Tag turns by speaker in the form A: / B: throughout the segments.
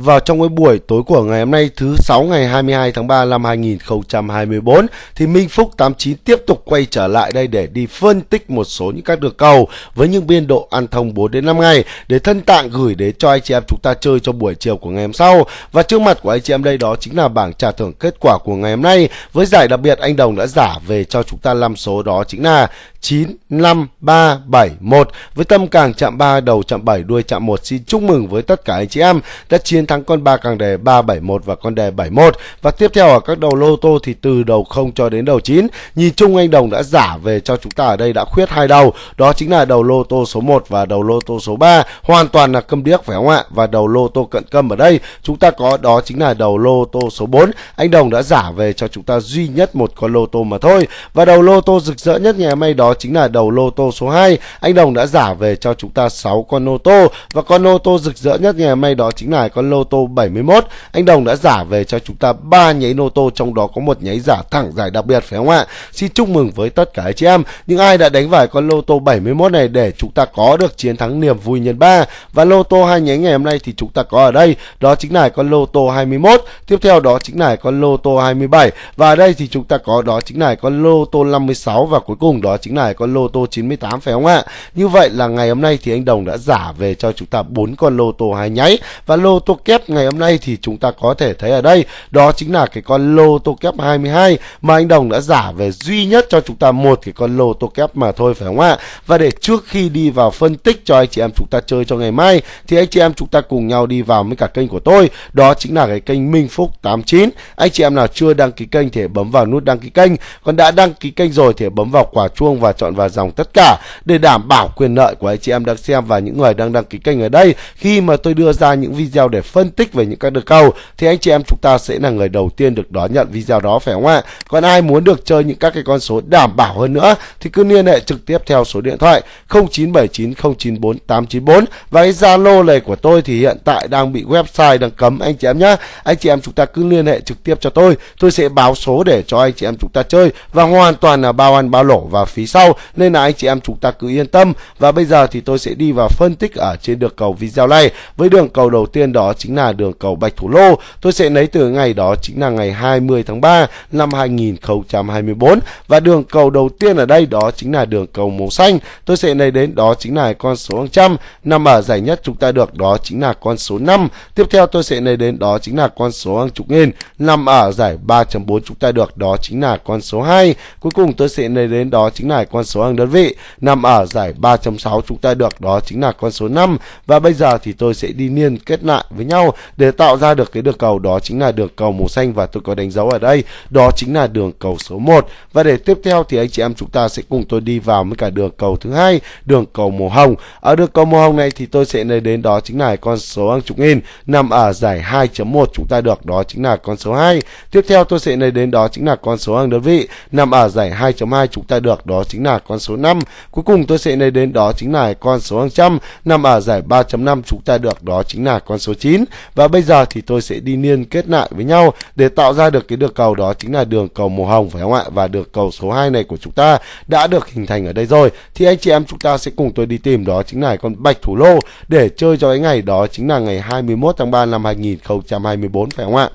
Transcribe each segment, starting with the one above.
A: vào trong cái buổi tối của ngày hôm nay thứ sáu ngày 22 tháng 3 năm 2024 thì Minh Phúc 89 tiếp tục quay trở lại đây để đi phân tích một số những các đường cầu với những biên độ ăn thông 4 đến 5 ngày để thân tạng gửi đến cho anh chị em chúng ta chơi cho buổi chiều của ngày hôm sau. Và trước mặt của anh chị em đây đó chính là bảng trả thưởng kết quả của ngày hôm nay với giải đặc biệt anh Đồng đã giả về cho chúng ta 5 số đó chính là 9, 5, 3, 7, 1 với tâm càng chạm 3, đầu chạm 7, đuôi chạm 1. Xin chúc mừng với tất cả anh chị em đã chiến thắng con ba càng đề 371 và con đề 71. Và tiếp theo ở các đầu lô tô thì từ đầu 0 cho đến đầu 9, nhìn chung anh Đồng đã giả về cho chúng ta ở đây đã khuyết hai đầu. Đó chính là đầu lô tô số 1 và đầu lô tô số 3, hoàn toàn là câm điếc phải không ạ? Và đầu lô tô cận câm ở đây chúng ta có đó chính là đầu lô tô số 4. Anh Đồng đã giả về cho chúng ta duy nhất một con lô tô mà thôi. Và đầu lô tô rực rỡ nhất ngày hôm nay đó đó chính là đầu lô tô số 2. Anh Đồng đã giả về cho chúng ta 6 con ô tô và con ô tô rực rỡ nhất ngày hôm nay đó chính là con lô tô 71. Anh Đồng đã giả về cho chúng ta ba nháy lô tô trong đó có một nháy giả thẳng giải đặc biệt phải không ạ? Xin chúc mừng với tất cả chị em. Những ai đã đánh vào con lô tô 71 này để chúng ta có được chiến thắng niềm vui nhân 3 và lô tô hai nháy ngày hôm nay thì chúng ta có ở đây đó chính là con lô tô 21. Tiếp theo đó chính là con lô tô 27 và ở đây thì chúng ta có đó chính là con lô tô 56 và cuối cùng đó chính là này con lô tô 98 phải không ạ? Như vậy là ngày hôm nay thì anh Đồng đã giả về cho chúng ta bốn con lô tô hai nháy và lô tô kép ngày hôm nay thì chúng ta có thể thấy ở đây đó chính là cái con lô tô kép 22 mà anh Đồng đã giả về duy nhất cho chúng ta một cái con lô tô kép mà thôi phải không ạ? Và để trước khi đi vào phân tích cho anh chị em chúng ta chơi cho ngày mai thì anh chị em chúng ta cùng nhau đi vào với cả kênh của tôi đó chính là cái kênh Minh Phúc 89 anh chị em nào chưa đăng ký kênh thì bấm vào nút đăng ký kênh còn đã đăng ký kênh rồi thì bấm vào quả chuông và chọn vào dòng tất cả để đảm bảo quyền lợi của anh chị em đang xem và những người đang đăng ký kênh ở đây. Khi mà tôi đưa ra những video để phân tích về những các đợt cầu thì anh chị em chúng ta sẽ là người đầu tiên được đón nhận video đó phải không ạ? Còn ai muốn được chơi những các cái con số đảm bảo hơn nữa thì cứ liên hệ trực tiếp theo số điện thoại 0979094894 và cái Zalo này của tôi thì hiện tại đang bị website đang cấm anh chị em nhé. Anh chị em chúng ta cứ liên hệ trực tiếp cho tôi, tôi sẽ báo số để cho anh chị em chúng ta chơi và hoàn toàn là bao ăn bao lỗ và phí sau sau nên là anh chị em chúng ta cứ yên tâm và bây giờ thì tôi sẽ đi vào phân tích ở trên đường cầu video này với đường cầu đầu tiên đó chính là đường cầu Bạch Thủ Lô tôi sẽ lấy từ ngày đó chính là ngày 20 tháng 3 năm 2024 và đường cầu đầu tiên ở đây đó chính là đường cầu màu xanh tôi sẽ lấy đến đó chính là con số 100 nằm ở giải nhất chúng ta được đó chính là con số 5 tiếp theo tôi sẽ lấy đến đó chính là con số hàng chục nghìn nằm ở giải 3.4 chúng ta được đó chính là con số 2 cuối cùng tôi sẽ lấy đến đó chính là con số hàng đơn vị nằm ở giải 3.6 chúng ta được đó chính là con số 5 và bây giờ thì tôi sẽ đi liên kết lại với nhau để tạo ra được cái đường cầu đó chính là đường cầu màu xanh và tôi có đánh dấu ở đây đó chính là đường cầu số 1 và để tiếp theo thì anh chị em chúng ta sẽ cùng tôi đi vào với cả đường cầu thứ hai đường cầu màu hồng ở đường cầu màu hồng này thì tôi sẽ lấy đến đó chính là con số hàng chục nghìn nằm ở giải 2.1 chúng ta được đó chính là con số 2 tiếp theo tôi sẽ lấy đến đó chính là con số hàng đơn vị nằm ở giải 2.2 chúng ta được đó chính chính là con số 5. Cuối cùng tôi sẽ lấy đến đó chính là con số hàng trăm nằm ở giải 3.5 chúng ta được đó chính là con số 9. Và bây giờ thì tôi sẽ đi liên kết lại với nhau để tạo ra được cái đường cầu đó chính là đường cầu màu hồng phải không ạ? Và được cầu số 2 này của chúng ta đã được hình thành ở đây rồi. Thì anh chị em chúng ta sẽ cùng tôi đi tìm đó chính là con bạch thủ lô để chơi cho cái ngày đó chính là ngày 21 tháng 3 năm 2024 phải không ạ?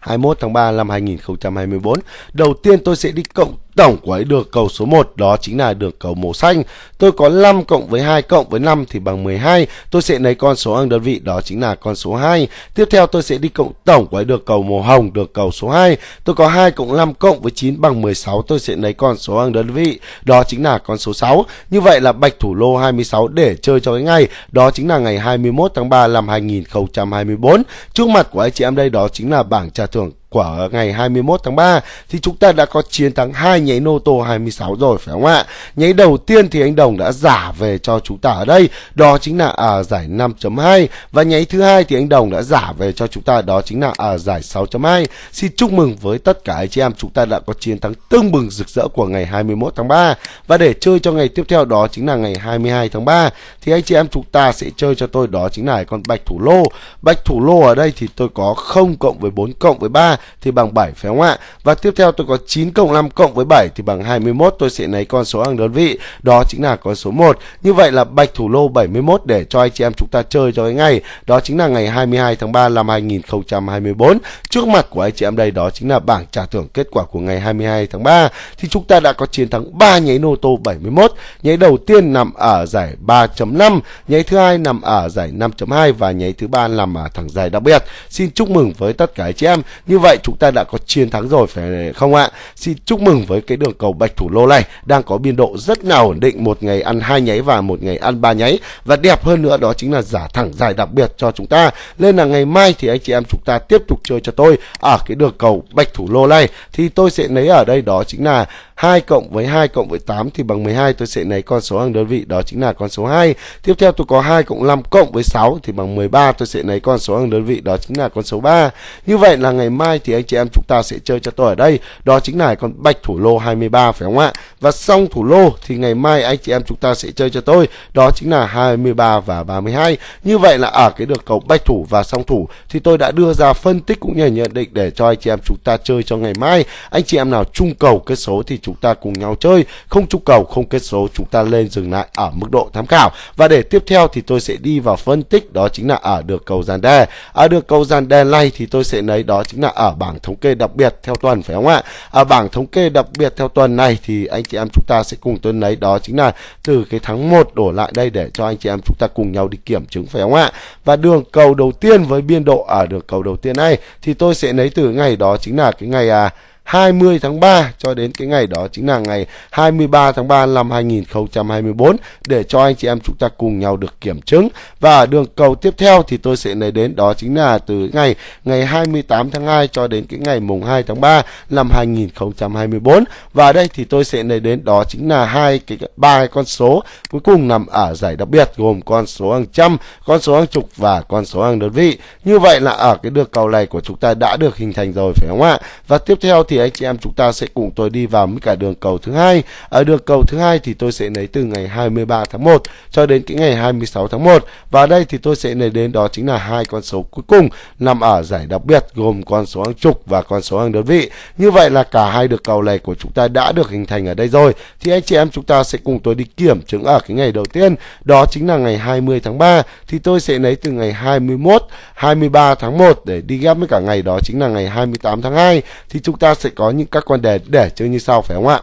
A: 21 tháng 3 năm 2024. Đầu tiên tôi sẽ đi cộng Tổng của ấy đường cầu số 1 đó chính là đường cầu màu xanh. Tôi có 5 cộng với 2 cộng với 5 thì bằng 12. Tôi sẽ lấy con số hàng đơn vị đó chính là con số 2. Tiếp theo tôi sẽ đi cộng tổng của ấy đường cầu màu hồng đường cầu số 2. Tôi có 2 cộng 5 cộng với 9 bằng 16. Tôi sẽ lấy con số hàng đơn vị đó chính là con số 6. Như vậy là bạch thủ lô 26 để chơi cho cái ngày đó chính là ngày 21 tháng 3 năm 2024. Trước mặt của anh chị em đây đó chính là bảng trả thưởng của ngày 21 tháng 3 thì chúng ta đã có chiến thắng hai nháy nô tô 26 rồi phải không ạ? Nháy đầu tiên thì anh Đồng đã giả về cho chúng ta ở đây, đó chính là ở giải 5.2 và nháy thứ hai thì anh Đồng đã giả về cho chúng ta đó chính là ở giải 6.2. Xin chúc mừng với tất cả anh chị em chúng ta đã có chiến thắng tương bừng rực rỡ của ngày 21 tháng 3 và để chơi cho ngày tiếp theo đó chính là ngày 22 tháng 3 thì anh chị em chúng ta sẽ chơi cho tôi đó chính là con bạch thủ lô. Bạch thủ lô ở đây thì tôi có 0 cộng với 4 cộng với 3 thì bằng 7 phải không ạ? Và tiếp theo tôi có 9 cộng 5 cộng với 7 thì bằng 21 tôi sẽ lấy con số hàng đơn vị. Đó chính là con số 1. Như vậy là bạch thủ lô 71 để cho anh chị em chúng ta chơi cho cái ngày. Đó chính là ngày 22 tháng 3 năm 2024. Trước mặt của anh chị em đây đó chính là bảng trả thưởng kết quả của ngày 22 tháng 3 thì chúng ta đã có chiến thắng 3 nháy nô tô 71. Nháy đầu tiên nằm ở giải 3.5, nháy thứ hai nằm ở giải 5.2 và nháy thứ ba nằm ở thẳng giải đặc biệt. Xin chúc mừng với tất cả anh chị em. Như vậy vậy chúng ta đã có chiến thắng rồi phải không ạ? Xin chúc mừng với cái đường cầu bạch thủ lô này đang có biên độ rất là ổn định, một ngày ăn hai nháy và một ngày ăn ba nháy và đẹp hơn nữa đó chính là giả thẳng dài đặc biệt cho chúng ta. Nên là ngày mai thì anh chị em chúng ta tiếp tục chơi cho tôi ở cái đường cầu bạch thủ lô này thì tôi sẽ lấy ở đây đó chính là 2 cộng với 2 cộng với 8 thì bằng 12 tôi sẽ lấy con số hàng đơn vị đó chính là con số 2. Tiếp theo tôi có 2 cộng 5 cộng với 6 thì bằng 13 tôi sẽ lấy con số hàng đơn vị đó chính là con số 3. Như vậy là ngày mai thì anh chị em chúng ta sẽ chơi cho tôi ở đây. Đó chính là con bạch thủ lô 23 phải không ạ? Và xong thủ lô thì ngày mai anh chị em chúng ta sẽ chơi cho tôi. Đó chính là 23 và 32. Như vậy là ở cái được cầu bạch thủ và song thủ thì tôi đã đưa ra phân tích cũng như nhận định để cho anh chị em chúng ta chơi cho ngày mai. Anh chị em nào trung cầu cái số thì chúng ta cùng nhau chơi, không trúng cầu, không kết số, chúng ta lên dừng lại ở mức độ tham khảo. Và để tiếp theo thì tôi sẽ đi vào phân tích đó chính là ở được cầu dàn đe. Ở được cầu dàn đe này thì tôi sẽ lấy đó chính là ở bảng thống kê đặc biệt theo tuần phải không ạ? Ở bảng thống kê đặc biệt theo tuần này thì anh chị em chúng ta sẽ cùng tôi lấy đó chính là từ cái tháng 1 đổ lại đây để cho anh chị em chúng ta cùng nhau đi kiểm chứng phải không ạ? Và đường cầu đầu tiên với biên độ ở được cầu đầu tiên này thì tôi sẽ lấy từ ngày đó chính là cái ngày à 20 tháng 3 cho đến cái ngày đó chính là ngày 23 tháng 3 năm 2024 để cho anh chị em chúng ta cùng nhau được kiểm chứng. Và đường cầu tiếp theo thì tôi sẽ lấy đến đó chính là từ ngày ngày 28 tháng 2 cho đến cái ngày mùng 2 tháng 3 năm 2024. Và đây thì tôi sẽ lấy đến đó chính là hai cái ba con số cuối cùng nằm ở giải đặc biệt gồm con số hàng trăm, con số hàng chục và con số hàng đơn vị. Như vậy là ở cái đường cầu này của chúng ta đã được hình thành rồi phải không ạ? Và tiếp theo thì thì anh chị em chúng ta sẽ cùng tôi đi vào với cả đường cầu thứ hai ở đường cầu thứ hai thì tôi sẽ lấy từ ngày 23 tháng 1 cho đến cái ngày 26 tháng 1 và đây thì tôi sẽ lấy đến đó chính là hai con số cuối cùng nằm ở giải đặc biệt gồm con số hàng chục và con số hàng đơn vị như vậy là cả hai đường cầu này của chúng ta đã được hình thành ở đây rồi thì anh chị em chúng ta sẽ cùng tôi đi kiểm chứng ở cái ngày đầu tiên đó chính là ngày 20 tháng 3 thì tôi sẽ lấy từ ngày 21 23 tháng 1 để đi ghép với cả ngày đó chính là ngày 28 tháng 2 thì chúng ta sẽ sẽ có những các con đề để chơi như sau phải không ạ?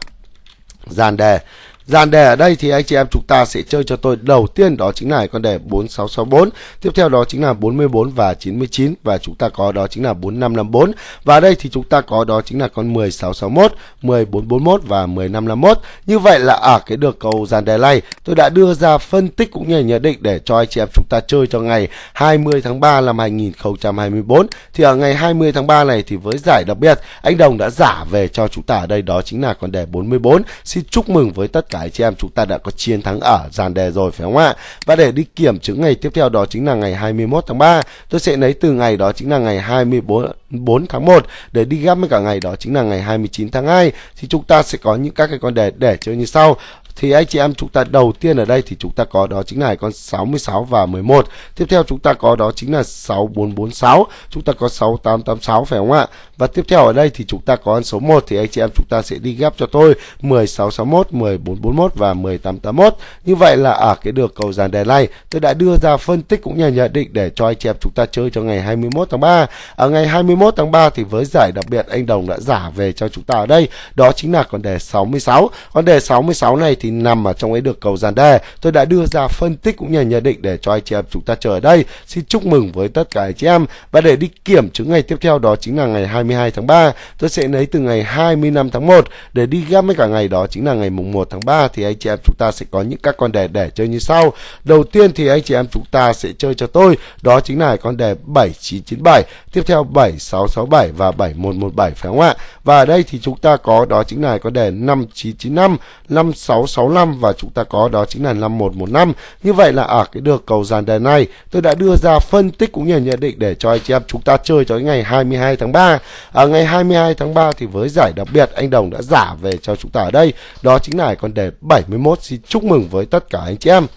A: Dàn đề Dàn đề ở đây thì anh chị em chúng ta sẽ chơi cho tôi đầu tiên đó chính là con đề 4664, tiếp theo đó chính là 44 và 99 và chúng ta có đó chính là 4554. Và đây thì chúng ta có đó chính là con 1661, 1441 và 1551. Như vậy là ở à, cái được cầu dàn đề này, tôi đã đưa ra phân tích cũng như là nhận định để cho anh chị em chúng ta chơi cho ngày 20 tháng 3 năm 2024. Thì ở ngày 20 tháng 3 này thì với giải đặc biệt, anh Đồng đã giả về cho chúng ta ở đây đó chính là con đề 44. Xin chúc mừng với tất cái chị em chúng ta đã có chiến thắng ở dàn đề rồi phải không ạ? Và để đi kiểm chứng ngày tiếp theo đó chính là ngày 21 tháng 3. Tôi sẽ lấy từ ngày đó chính là ngày 24 4 tháng 1 để đi gấp với cả ngày đó chính là ngày 29 tháng 2 thì chúng ta sẽ có những các cái con đề để chơi như sau thì anh chị em chúng ta đầu tiên ở đây thì chúng ta có đó chính là con 66 và 11 tiếp theo chúng ta có đó chính là 6446 chúng ta có 6886 phải không ạ và tiếp theo ở đây thì chúng ta có con số 1 thì anh chị em chúng ta sẽ đi ghép cho tôi 1661 1441 và 1881 như vậy là ở à, cái được cầu dàn đề này tôi đã đưa ra phân tích cũng như nhận định để cho anh chị em chúng ta chơi cho ngày 21 tháng 3 ở ngày 21 21 tháng 3 thì với giải đặc biệt anh Đồng đã giả về cho chúng ta ở đây. Đó chính là con đề 66. Con đề 66 này thì nằm ở trong ấy được cầu dàn đề. Tôi đã đưa ra phân tích cũng như nhận định để cho anh chị em chúng ta chờ ở đây. Xin chúc mừng với tất cả anh chị em. Và để đi kiểm chứng ngày tiếp theo đó chính là ngày 22 tháng 3. Tôi sẽ lấy từ ngày 25 tháng 1 để đi ghép với cả ngày đó chính là ngày mùng 1 tháng 3 thì anh chị em chúng ta sẽ có những các con đề để chơi như sau. Đầu tiên thì anh chị em chúng ta sẽ chơi cho tôi đó chính là con đề 7997, tiếp theo 76 667 và 7117 phải không ạ? Và ở đây thì chúng ta có đó chính là con đề 5995, 5665 và chúng ta có đó chính là 5115. Như vậy là ở cái được cầu dàn đề này tôi đã đưa ra phân tích cũng như là nhận định để cho anh chị em chúng ta chơi cho ngày 22 tháng 3. Ở à, ngày 22 tháng 3 thì với giải đặc biệt anh Đồng đã giả về cho chúng ta ở đây đó chính là con đề 71. Xin chúc mừng với tất cả anh chị em.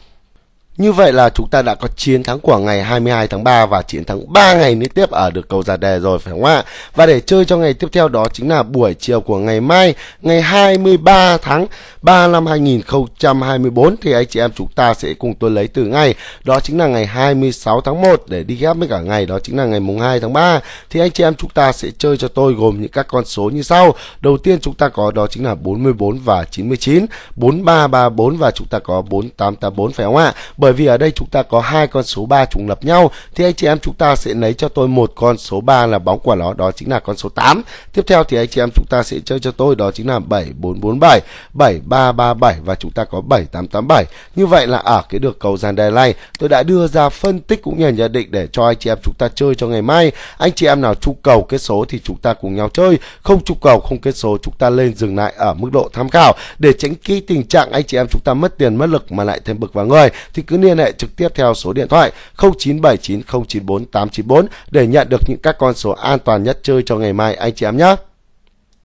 A: Như vậy là chúng ta đã có chiến thắng của ngày 22 tháng 3 và chiến thắng 3 ngày liên tiếp ở được cầu giả đề rồi phải không ạ? Và để chơi cho ngày tiếp theo đó chính là buổi chiều của ngày mai, ngày 23 tháng 3 năm 2024 thì anh chị em chúng ta sẽ cùng tôi lấy từ ngày đó chính là ngày 26 tháng 1 để đi ghép với cả ngày đó chính là ngày mùng 2 tháng 3 thì anh chị em chúng ta sẽ chơi cho tôi gồm những các con số như sau. Đầu tiên chúng ta có đó chính là 44 và 99, 4334 và chúng ta có 4884 phải không ạ? bởi vì ở đây chúng ta có hai con số 3 trùng lập nhau thì anh chị em chúng ta sẽ lấy cho tôi một con số 3 là bóng quả nó đó chính là con số 8 tiếp theo thì anh chị em chúng ta sẽ chơi cho tôi đó chính là 7447 7337 và chúng ta có 7887 như vậy là ở cái được cầu dàn đề này tôi đã đưa ra phân tích cũng như nhận định để cho anh chị em chúng ta chơi cho ngày mai anh chị em nào trụ cầu kết số thì chúng ta cùng nhau chơi không trụ cầu không kết số chúng ta lên dừng lại ở mức độ tham khảo để tránh cái tình trạng anh chị em chúng ta mất tiền mất lực mà lại thêm bực vào người thì cứ cứ liên hệ trực tiếp theo số điện thoại 0979094894 để nhận được những các con số an toàn nhất chơi cho ngày mai anh chị em nhé.